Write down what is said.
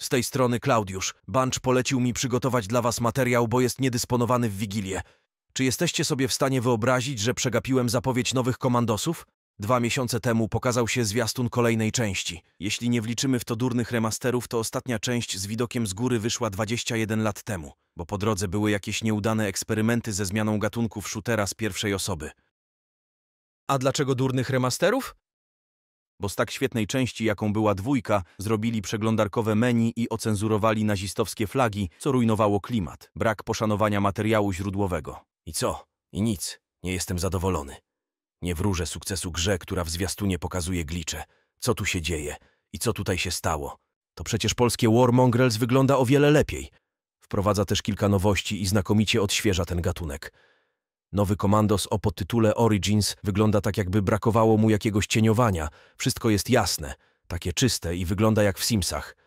Z tej strony Klaudiusz. Bunch polecił mi przygotować dla was materiał, bo jest niedysponowany w Wigilię. Czy jesteście sobie w stanie wyobrazić, że przegapiłem zapowiedź nowych komandosów? Dwa miesiące temu pokazał się zwiastun kolejnej części. Jeśli nie wliczymy w to durnych remasterów, to ostatnia część z widokiem z góry wyszła 21 lat temu, bo po drodze były jakieś nieudane eksperymenty ze zmianą gatunków shootera z pierwszej osoby. A dlaczego durnych remasterów? bo z tak świetnej części, jaką była dwójka, zrobili przeglądarkowe menu i ocenzurowali nazistowskie flagi, co rujnowało klimat. Brak poszanowania materiału źródłowego. I co? I nic. Nie jestem zadowolony. Nie wróżę sukcesu grze, która w zwiastunie pokazuje glicze. Co tu się dzieje? I co tutaj się stało? To przecież polskie War Mongrels wygląda o wiele lepiej. Wprowadza też kilka nowości i znakomicie odświeża ten gatunek. Nowy komandos o podtytule Origins wygląda tak, jakby brakowało mu jakiegoś cieniowania. Wszystko jest jasne, takie czyste i wygląda jak w Simsach.